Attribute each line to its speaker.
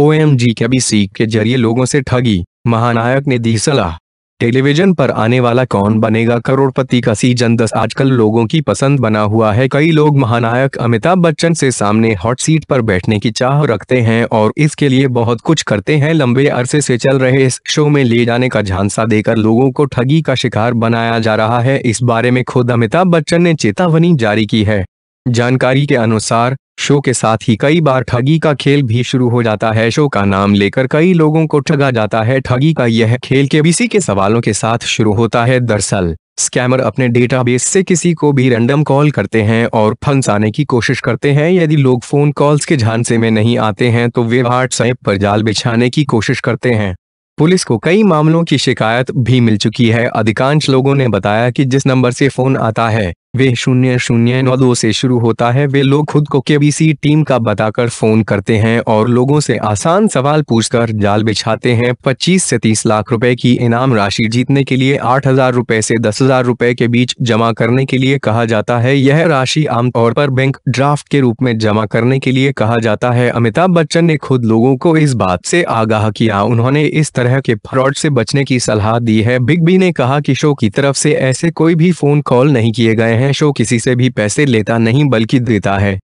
Speaker 1: OMG KBC के जरिए लोगों से ठगी महानायक ने दी सलाह टेलीविजन पर आने वाला कौन बनेगा करोड़पति का सीजन दस आजकल लोगों की पसंद बना हुआ है कई लोग महानायक अमिताभ बच्चन से सामने हॉट सीट पर बैठने की चाह रखते हैं और इसके लिए बहुत कुछ करते हैं लंबे अरसे से चल रहे इस शो में ले जाने का झांसा देकर लोगों को ठगी का शिकार बनाया जा रहा है इस बारे में खुद अमिताभ बच्चन ने चेतावनी जारी की है जानकारी के अनुसार शो के साथ ही कई बार ठगी का खेल भी शुरू हो जाता है शो का नाम लेकर कई लोगों को ठगा जाता है ठगी का यह खेल बीसी के सवालों के साथ शुरू होता है दरअसल स्कैमर अपने डेटाबेस से किसी को भी रैंडम कॉल करते हैं और फंसाने की कोशिश करते हैं यदि लोग फोन कॉल्स के झांसे में नहीं आते हैं तो वे व्हाट्सएप पर जाल बिछाने की कोशिश करते हैं पुलिस को कई मामलों की शिकायत भी मिल चुकी है अधिकांश लोगों ने बताया कि जिस नंबर से फोन आता है वे शून्य शून्य नौ दो से शुरू होता है वे लोग खुद को केबीसी टीम का बताकर फोन करते हैं और लोगों से आसान सवाल पूछकर जाल बिछाते हैं 25 से 30 लाख रुपए की इनाम राशि जीतने के लिए आठ हजार रूपए से दस हजार रूपए के बीच जमा करने के लिए कहा जाता है यह राशि आमतौर पर बैंक ड्राफ्ट के रूप में जमा करने के लिए कहा जाता है अमिताभ बच्चन ने खुद लोगों को इस बात से आगाह किया उन्होंने इस तरह के फ्रॉड से बचने की सलाह दी है बिग बी ने कहा की शो की तरफ से ऐसे कोई भी फोन कॉल नहीं किए गए हैं है शो किसी से भी पैसे लेता नहीं बल्कि देता है